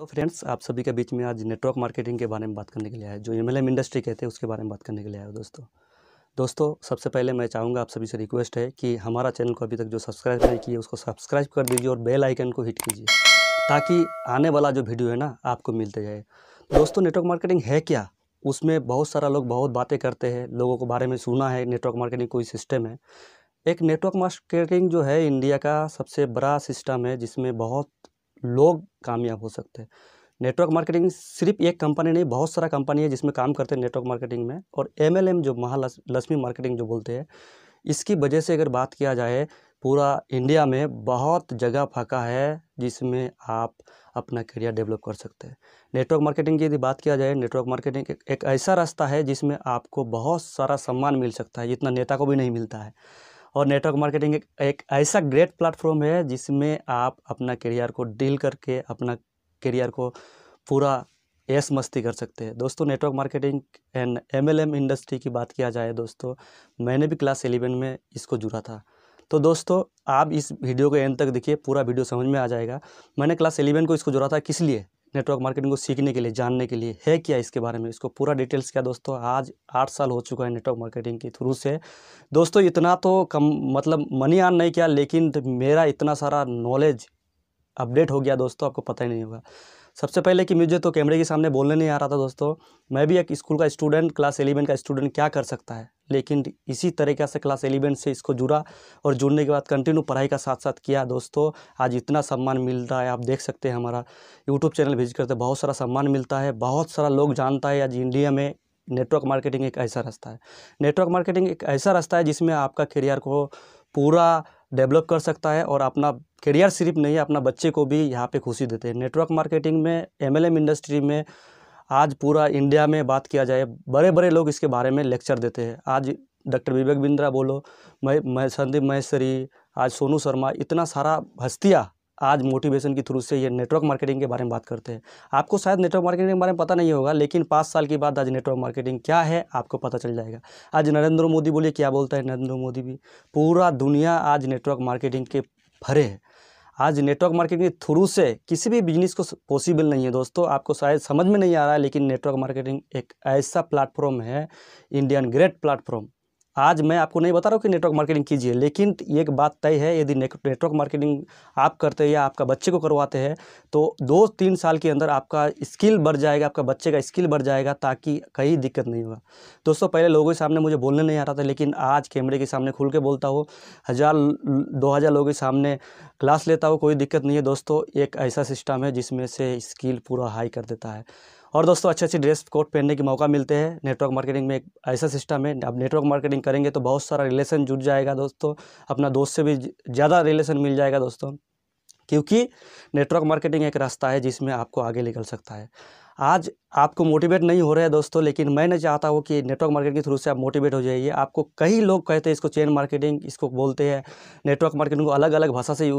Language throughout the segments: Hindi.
तो फ्रेंड्स आप सभी के बीच में आज नेटवर्क मार्केटिंग के बारे में बात करने के लिए आया जो एम इंडस्ट्री कहते हैं उसके बारे में बात करने के लिए आया दोस्तों दोस्तों सबसे पहले मैं चाहूँगा आप सभी से रिक्वेस्ट है कि हमारा चैनल को अभी तक जो सब्सक्राइब नहीं किया उसको सब्सक्राइब कर दीजिए और बेल आइकन को हिट कीजिए ताकि आने वाला जो वीडियो है ना आपको मिलते जाए दोस्तों नेटवर्क मार्केटिंग है क्या उसमें बहुत सारा लोग बहुत बातें करते हैं लोगों को बारे में सुना है नेटवर्क मार्केटिंग कोई सिस्टम है एक नेटवर्क मार्केटिंग जो है इंडिया का सबसे बड़ा सिस्टम है जिसमें बहुत लोग कामयाब हो सकते हैं नेटवर्क मार्केटिंग सिर्फ एक कंपनी नहीं बहुत सारा कंपनी है जिसमें काम करते हैं नेटवर्क मार्केटिंग में और एम जो महालक्ष्मी मार्केटिंग जो बोलते हैं इसकी वजह से अगर बात किया जाए पूरा इंडिया में बहुत जगह फाका है जिसमें आप अपना करियर डेवलप कर सकते हैं नेटवर्क मार्केटिंग की यदि बात किया जाए नेटवर्क मार्केटिंग एक ऐसा रास्ता है जिसमें आपको बहुत सारा सम्मान मिल सकता है जितना नेता को भी नहीं मिलता है और नेटवर्क मार्केटिंग एक, एक ऐसा ग्रेट प्लेटफॉर्म है जिसमें आप अपना करियर को डील करके अपना करियर को पूरा ऐस मस्ती कर सकते हैं दोस्तों network marketing and MLM industry की बात किया जाए दोस्तों मैंने भी क्लास एलेवन में इसको जुड़ा था तो दोस्तों आप इस वीडियो को एंड तक देखिए पूरा वीडियो समझ में आ जाएगा मैंने क्लास एलेवन को इसको जुड़ा था किस लिए नेटवर्क मार्केटिंग को सीखने के लिए जानने के लिए है क्या इसके बारे में इसको पूरा डिटेल्स क्या दोस्तों आज आठ साल हो चुका है नेटवर्क मार्केटिंग के थ्रू से दोस्तों इतना तो कम मतलब मनी आन नहीं किया लेकिन मेरा इतना सारा नॉलेज अपडेट हो गया दोस्तों आपको पता ही नहीं होगा सबसे पहले कि मुझे तो कैमरे के सामने बोलने नहीं आ रहा था दोस्तों मैं भी एक स्कूल का स्टूडेंट क्लास एलेवन का स्टूडेंट क्या कर सकता है लेकिन इसी तरीके से क्लास एलिवेंथ से इसको जुड़ा और जुड़ने के बाद कंटिन्यू पढ़ाई का साथ साथ किया दोस्तों आज इतना सम्मान मिल रहा है आप देख सकते हैं हमारा यूट्यूब चैनल भेज करते बहुत सारा सम्मान मिलता है बहुत सारा लोग जानता है आज इंडिया में नेटवर्क मार्केटिंग एक ऐसा रास्ता है नेटवर्क मार्केटिंग एक ऐसा रास्ता है जिसमें आपका करियर को पूरा डेवलप कर सकता है और अपना करियर सिर्फ नहीं अपना बच्चे को भी यहाँ पे खुशी देते हैं नेटवर्क मार्केटिंग में एमएलएम इंडस्ट्री में आज पूरा इंडिया में बात किया जाए बड़े बड़े लोग इसके बारे में लेक्चर देते हैं आज डॉक्टर विवेक बिंद्रा बोलो मैं मैं संदीप महेश्वरी आज सोनू शर्मा इतना सारा हस्तियाँ आज मोटिवेशन के थ्रू से ये नेटवर्क मार्केटिंग के बारे में बात करते हैं आपको शायद नेटवर्क मार्केटिंग के बारे में पता नहीं होगा लेकिन पाँच साल के बाद आज नेटवर्क मार्केटिंग क्या है आपको पता चल जाएगा आज नरेंद्र मोदी बोलिए क्या बोलता है नरेंद्र मोदी भी पूरा दुनिया आज नेटवर्क मार्केटिंग के भरे है आज नेटवर्क मार्केटिंग के थ्रू से किसी भी बिजनेस को पॉसिबल नहीं है दोस्तों आपको शायद समझ में नहीं आ रहा है लेकिन नेटवर्क मार्केटिंग एक ऐसा प्लेटफॉर्म है इंडियन ग्रेट प्लेटफॉर्म आज मैं आपको नहीं बता रहा हूँ कि नेटवर्क मार्केटिंग कीजिए लेकिन एक बात तय है यदि नेटवर्क मार्केटिंग आप करते हैं या आपका बच्चे को करवाते हैं तो दो तीन साल के अंदर आपका स्किल बढ़ जाएगा आपका बच्चे का स्किल बढ़ जाएगा ताकि कहीं दिक्कत नहीं होगा दोस्तों पहले लोगों के सामने मुझे बोलने नहीं आ रहा था लेकिन आज कैमरे के सामने खुल के बोलता हूँ हज़ार दो हज़ार लोगों के सामने क्लास लेता हूँ कोई दिक्कत नहीं है दोस्तों एक ऐसा सिस्टम है जिसमें से स्किल पूरा हाई कर देता है और दोस्तों अच्छे अच्छे ड्रेस कोड पहनने की मौका मिलते हैं नेटवर्क मार्केटिंग में एक ऐसा सिस्टम है आप नेटवर्क मार्केटिंग करेंगे तो बहुत सारा रिलेशन जुट जाएगा दोस्तों अपना दोस्त से भी ज़्यादा रिलेशन मिल जाएगा दोस्तों क्योंकि नेटवर्क मार्केटिंग एक रास्ता है जिसमें आपको आगे निकल सकता है आज आपको मोटिवेट नहीं हो रहा है दोस्तों लेकिन मैं नहीं चाहता हूँ कि नेटवर्क मार्केटिंग के थ्रू से आप मोटिवेट हो जाइए आपको कई लोग कहते हैं इसको चेन मार्केटिंग इसको बोलते हैं नेटवर्क मार्केटिंग को अलग अलग भाषा से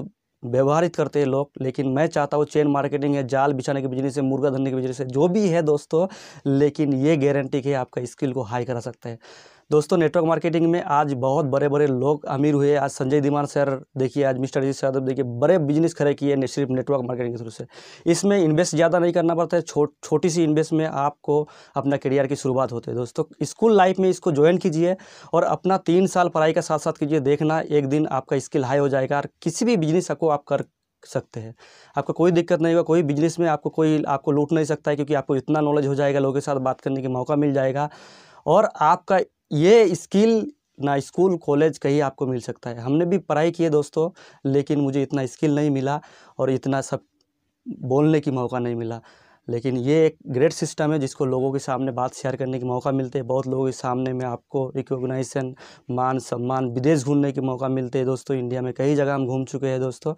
व्यवहारित करते हैं लोग लेकिन मैं चाहता हूँ चेन मार्केटिंग है जाल बिछाने के बिजनेस है मुर्गा धरने के बिजनेस है जो भी है दोस्तों लेकिन ये गारंटी के आपका स्किल को हाई करा सकते हैं दोस्तों नेटवर्क मार्केटिंग में आज बहुत बड़े बड़े लोग अमीर हुए आज संजय दीमान सर देखिए आज मिस्टर अजीत यादव देखिए बड़े बिजनेस खड़े किए ने सिर्फ नेटवर्क मार्केटिंग के थ्रू से इसमें इन्वेस्ट ज़्यादा नहीं करना पड़ता है छो, छोटी सी इन्वेस्ट में आपको अपना करियर की शुरुआत होती है दोस्तों स्कूल लाइफ में इसको ज्वाइन कीजिए और अपना तीन साल पढ़ाई का साथ साथ कीजिए देखना एक दिन आपका स्किल हाई हो जाएगा और किसी भी बिजनेस को आप कर सकते हैं आपको कोई दिक्कत नहीं होगा कोई बिजनेस में आपको कोई आपको लूट नहीं सकता है क्योंकि आपको इतना नॉलेज हो जाएगा लोगों के साथ बात करने का मौका मिल जाएगा और आपका ये स्किल ना स्कूल कॉलेज कहीं आपको मिल सकता है हमने भी पढ़ाई की है दोस्तों लेकिन मुझे इतना स्किल नहीं मिला और इतना सब बोलने की मौका नहीं मिला लेकिन ये एक ग्रेट सिस्टम है जिसको लोगों के सामने बात शेयर करने के मौका मिलते हैं बहुत लोगों के सामने में आपको रिकोगनाइजेशन मान सम्मान विदेश घूमने के मौका मिलते हैं दोस्तों इंडिया में कई जगह हम घूम चुके हैं दोस्तों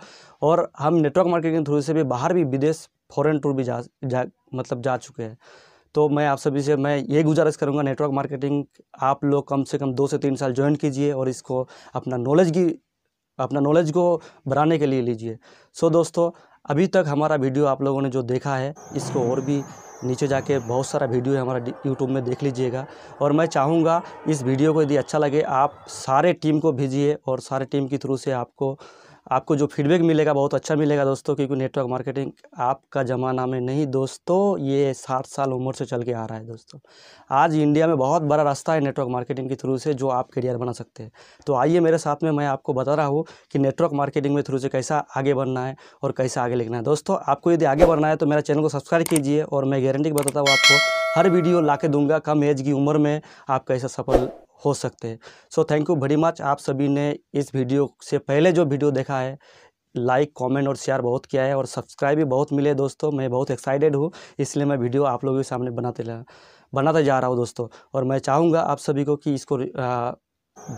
और हम नेटवर्क मार्केटिंग के थ्रू से भी बाहर भी विदेश फॉरेन टूर भी जा, जा मतलब जा चुके हैं तो मैं आप सभी से मैं ये गुजारिश करूँगा नेटवर्क मार्केटिंग आप लोग कम से कम दो से तीन साल ज्वाइन कीजिए और इसको अपना नॉलेज की अपना नॉलेज को बढ़ाने के लिए लीजिए सो दोस्तों अभी तक हमारा वीडियो आप लोगों ने जो देखा है इसको और भी नीचे जाके बहुत सारा वीडियो है हमारा यूट्यूब में देख लीजिएगा और मैं चाहूँगा इस वीडियो को यदि अच्छा लगे आप सारे टीम को भेजिए और सारे टीम के थ्रू से आपको आपको जो फीडबैक मिलेगा बहुत अच्छा मिलेगा दोस्तों क्योंकि नेटवर्क मार्केटिंग आपका ज़माना में नहीं दोस्तों ये साठ साल उम्र से चल के आ रहा है दोस्तों आज इंडिया में बहुत बड़ा रास्ता है नेटवर्क मार्केटिंग के थ्रू से जो आप करियर बना सकते हैं तो आइए मेरे साथ में मैं आपको बता रहा हूँ कि नेटवर्क मार्केटिंग में थ्रू से कैसा आगे बढ़ना है और कैसा आगे लिखना है दोस्तों आपको यदि आगे बढ़ना है तो मेरा चैनल को सब्सक्राइब कीजिए और मैं गारंटी बताता हूँ आपको हर वीडियो ला के दूंगा कम एज की उम्र में आप कैसा सफल हो सकते हैं so thank you very much आप सभी ने इस वीडियो से पहले जो वीडियो देखा है लाइक कमेंट और शेयर बहुत किया है और सब्सक्राइब भी बहुत मिले दोस्तों मैं बहुत एक्साइटेड हूँ इसलिए मैं वीडियो आप लोगों के सामने बनाते बनाते जा रहा हूँ दोस्तों और मैं चाहूँगा आप सभी को कि इसको आ,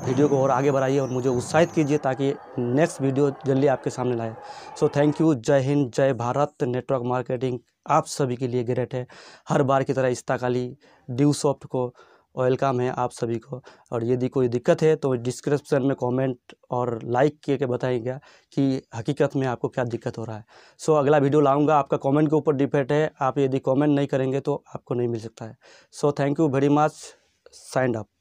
वीडियो को और आगे बढ़ाइए और मुझे उत्साहित कीजिए ताकि नेक्स्ट वीडियो जल्दी आपके सामने लाए सो थैंक यू जय हिंद जय भारत नेटवर्क मार्केटिंग आप सभी के लिए ग्रेट है हर बार की तरह इस्ताकाली ड्यू सॉफ्ट को वेलकम है आप सभी को और यदि कोई दिक्कत है तो डिस्क्रिप्शन में कमेंट और लाइक किए के बताएंगे कि हकीकत में आपको क्या दिक्कत हो रहा है सो so, अगला वीडियो लाऊंगा आपका कमेंट के ऊपर डिपेंड है आप यदि कमेंट नहीं करेंगे तो आपको नहीं मिल सकता है so thank you very much signed up